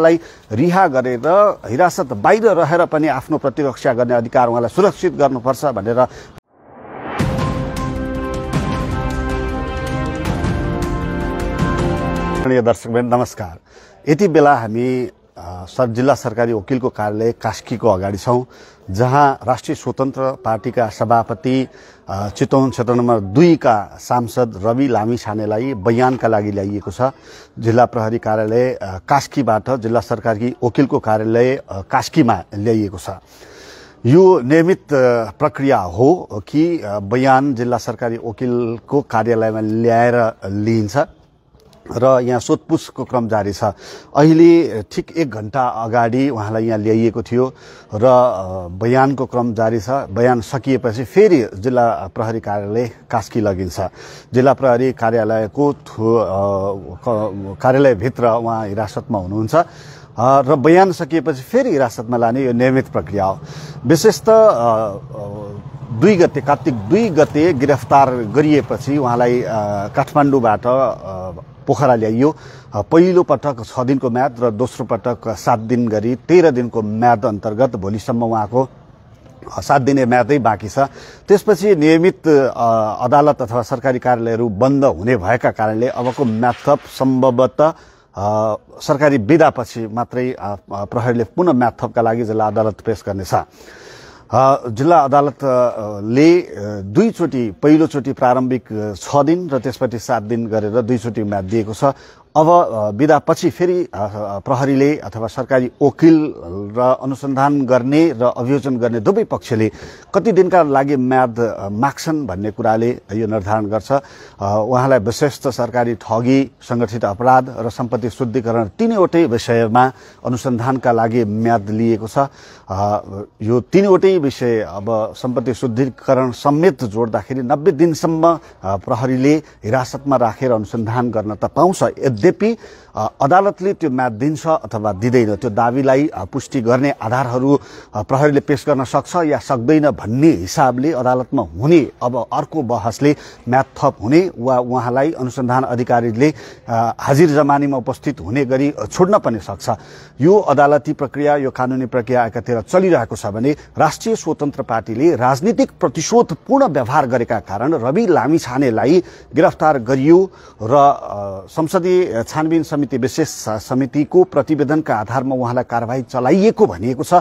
लाई रिहा गरेर हिरासत बाहिर रहेर पनि आफ्नो प्रतिरक्षा गर्ने अधिकार उहाँलाई सुरक्षित गर्नुपर्छ भनेर दर्शक नमस्कार यति बेला हामी सर जिल्ला सरकारी वकिलको कार्यालय कास्कीको अगाडि छौँ जहाँ राष्ट्रिय स्वतन्त्र पार्टीका सभापति चितवन क्षेत्र नम्बर दुईका सांसद रवि लामी छानेलाई बयानका लागि ल्याइएको छ जिल्ला प्रहरी कार्यालय कास्कीबाट जिल्ला सरकारी वकिलको कार्यालय कास्कीमा ल्याइएको छ यो नियमित प्रक्रिया हो कि बयान जिल्ला सरकारी वकिलको कार्यालयमा ल्याएर लिइन्छ र यहाँ सोधपुछको क्रम जारी छ अहिले ठिक एक घन्टा अगाडि उहाँलाई यहाँ ल्याइएको थियो र बयानको क्रम जारी छ बयान सकिएपछि फेरि जिल्ला प्रहरी कार्यालय कास्की लगिन्छ जिल्ला प्रहरी कार्यालयको कार्यालयभित्र उहाँ हिरासतमा हुनुहुन्छ र बयान सकिएपछि फेरि हिरासतमा लाने यो नियमित प्रक्रिया हो विशेष त दुई गते कार्तिक दुई गते गिरफ्तार गरिएपछि उहाँलाई काठमाडौँबाट पोखरा ल्याइयो पहिलो पटक छ दिनको म्याद र दोस्रो पटक सात दिन गरी तेह्र दिनको म्याद अन्तर्गत भोलिसम्म उहाँको सात दिने म्यादै बाँकी छ त्यसपछि नियमित अदालत अथवा सरकारी कार्यालयहरू बन्द हुने भएका कारणले अबको म्याद सम्भवत सरकारी विदापछि मात्रै प्रहरीले पुनः म्याद लागि जिल्ला अदालत पेस गर्नेछ जिल्ला अदालतले दुईचोटि पहिलोचोटि प्रारम्भिक छ दिन र त्यसपछि सात दिन गरेर दुईचोटि म्याद दिएको छ अब विदापछि फेरि प्रहरीले अथवा सरकारी वकिल र अनुसन्धान गर्ने र अभियोजन गर्ने दुवै पक्षले कति दिनका लागि म्याद माग्छन् भन्ने कुराले यो निर्धारण गर्छ उहाँलाई विशेष त सरकारी ठगी सङ्गठित अपराध र सम्पत्ति शुद्धिकरण तिनैवटै विषयमा अनुसन्धानका लागि म्याद लिएको छ यो तिनवटै विषय अब सम्पत्ति शुद्धिकरण समेत जोड्दाखेरि नब्बे दिनसम्म प्रहरीले हिरासतमा राखेर अनुसन्धान गर्न त पाउँछ यद्यपि अदालतले त्यो म्याद दिन्छ अथवा दिँदैन त्यो दावीलाई पुष्टि गर्ने आधारहरू प्रहरीले पेस गर्न सक्छ या सक्दैन भन्ने हिसाबले अदालतमा हुने अब अर्को बहसले म्याद थप हुने वा उहाँलाई अनुसन्धान अधिकारीले हाजिर जमानीमा उपस्थित हुने गरी छोड्न पनि सक्छ यो अदालती प्रक्रिया यो कानुनी प्रक्रिया एकातिर चलिरहेको छ भने राष्ट्रिय स्वतन्त्र पार्टीले राजनीतिक प्रतिशोधपूर्ण व्यवहार गरेका कारण रवि लामिछानेलाई गिरफ्तार गरियो र संसदीय छानबिन समिति विशेष समितिको प्रतिवेदनका आधारमा उहाँलाई कारवाही चलाइएको भनिएको छ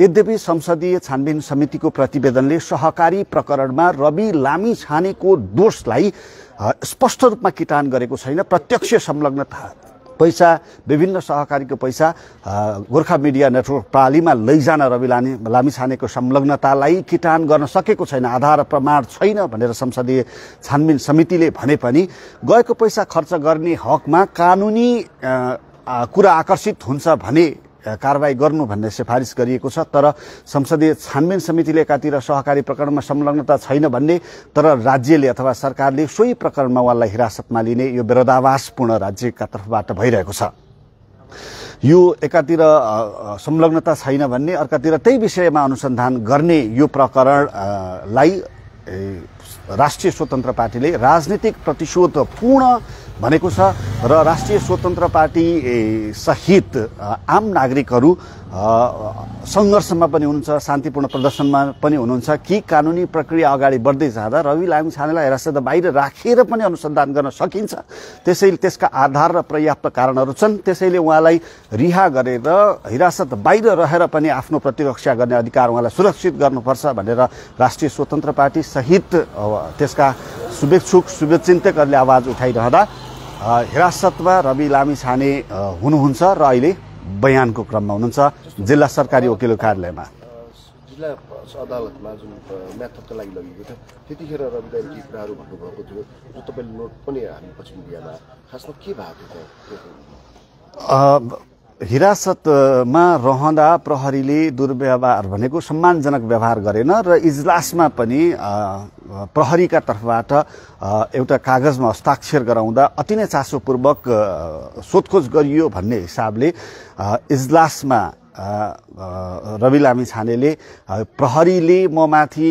यद्यपि संसदीय छानबिन समितिको प्रतिवेदनले सहकारी प्रकरणमा रवि लामी छानेको दोषलाई स्पष्ट रूपमा किटान गरेको छैन प्रत्यक्ष संलग्नता पैसा विभिन्न सहकारीको पैसा गोर्खा मिडिया नेटवर्क प्रणालीमा लैजान रवि लामी लामिछानेको संलग्नतालाई किटान गर्न सकेको छैन आधार प्रमाण छैन भनेर संसदीय छानबिन समितिले भने पनि गएको पैसा खर्च गर्ने हकमा कानुनी कुरा आकर्षित हुन्छ भने कारवाही गर्नु भन्ने सिफारिस गरिएको छ तर संसदीय छानबिन समितिले एकातिर सहकारी प्रकरणमा संलग्नता छैन भन्ने तर राज्यले अथवा सरकारले सोही प्रकरणमा उहाँलाई हिरासतमा लिने यो विरोधावासपूर्ण राज्यका तर्फबाट भइरहेको छ यो एकातिर संलग्नता छैन भन्ने अर्कातिर त्यही विषयमा अनुसन्धान गर्ने यो प्रकरणलाई राष्ट्रिय स्वतन्त्र पार्टीले राजनीतिक प्रतिशोध पूर्ण भनेको छ र राष्ट्रिय स्वतन्त्र पार्टी सहित आम नागरिकहरू सङ्घर्षमा पनि हुनुहुन्छ शान्तिपूर्ण प्रदर्शनमा पनि हुनुहुन्छ कि कानुनी प्रक्रिया अगाडि बढ्दै जाँदा रवि लामी छानेलाई हिरासत बाहिर राखेर पनि अनुसन्धान गर्न सकिन्छ त्यसैले त्यसका आधार र पर्याप्त कारणहरू छन् त्यसैले उहाँलाई रिहा गरेर हिरासत बाहिर रहेर पनि आफ्नो प्रतिरक्षा गर्ने अधिकार उहाँलाई सुरक्षित गर्नुपर्छ भनेर राष्ट्रिय स्वतन्त्र पार्टी सहित त्यसका शुभेच्छुक शुभचिन्तकहरूले आवाज उठाइरहँदा हिरासतमा रवि लामी छाने हुनुहुन्छ र अहिले बयानको क्रममा हुनुहुन्छ जिल्ला सरकारी वकिलो कार्यालयमा जिल्ला अदालतमा जुन म्याथपका लागि लगेको थियो त्यतिखेर रविलाई केही कुराहरू भन्नुभएको थियो जो तपाईँले नोट पनि हामी पछि मिडियामा खासमा के भएको थियो हिरासतमा रहँदा प्रहरीले दुर्व्यवहार भनेको सम्मानजनक व्यवहार गरेन र इजलासमा पनि प्रहरीका तर्फबाट एउटा कागजमा हस्ताक्षर गराउँदा अति नै चासोपूर्वक सोधखोज गरियो भन्ने हिसाबले इजलासमा रवि लामी छानेले प्रहरीले म माथि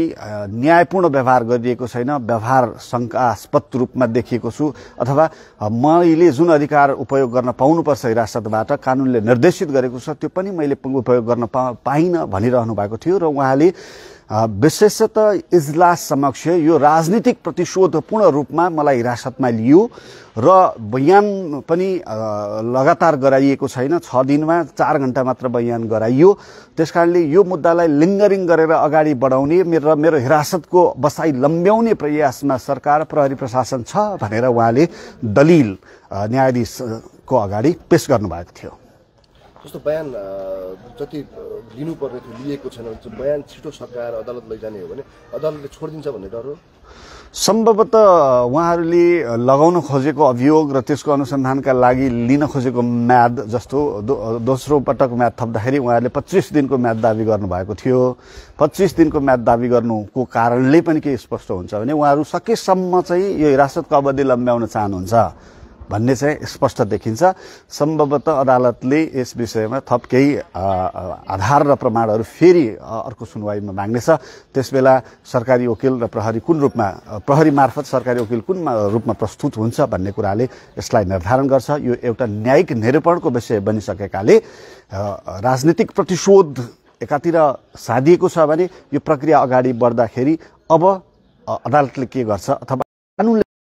न्यायपूर्ण व्यवहार गरिएको छैन व्यवहार शङ्कास्पद रूपमा देखिएको छु अथवा मैले जुन अधिकार उपयोग गर्न पाउनुपर्छ हिरासतबाट कानुनले निर्देशित गरेको छ त्यो पनि मैले उपयोग गर्न पा पाइनँ भनिरहनु भएको थियो र उहाँले विशेषत इजलास समक्ष यो राजनीतिक प्रतिशोधपूर्ण रूपमा मलाई हिरासतमा लियो र बयान पनि लगातार गराइएको छैन छ दिनमा चार घन्टा मात्र बयान गराइयो त्यस कारणले यो मुद्दालाई लिङ्गरिङ गरेर अगाडि बढाउने र मेरो हिरासतको बसाइ लम्ब्याउने प्रयासमा सरकार प्रहरी प्रशासन छ भनेर उहाँले दलिल न्यायाधीशको अगाडि पेस गर्नुभएको थियो त्यस्तो बयान जति लिनुपर्ने थियो लिएको छैन बयान छिटो सकाएर अदालत लैजाने हो भने अदालतले छोडिदिन्छ भन्ने डर हो सम्भवत उहाँहरूले लगाउन खोजेको अभियोग र त्यसको अनुसन्धानका लागि लिन खोजेको म्याद जस्तो दोस्रो पटक म्याद थप्दाखेरि उहाँहरूले पच्चिस दिनको म्याद दावी गर्नुभएको थियो पच्चिस दिनको म्याद दावी गर्नुको कारणले पनि के स्पष्ट हुन्छ भने उहाँहरू सकेसम्म चाहिँ यो हिरासतको अवधि लम्ब्याउन चाहनुहुन्छ भन्ने चाहिँ स्पष्ट देखिन्छ सम्भवतः अदालतले यस विषयमा थप केही आधार र प्रमाणहरू फेरि अर्को सुनवाईमा माग्नेछ त्यसबेला सरकारी वकिल र प्रहरी कुन रूपमा प्रहरी मार्फत सरकारी वकिल कुन रूपमा प्रस्तुत हुन्छ भन्ने कुराले यसलाई निर्धारण गर्छ यो एउटा न्यायिक निरूपणको विषय बनिसकेकाले राजनीतिक प्रतिशोध एकातिर साधिएको छ भने यो प्रक्रिया अगाडि बढ्दाखेरि अब अदालतले के गर्छ अथवा कानुनले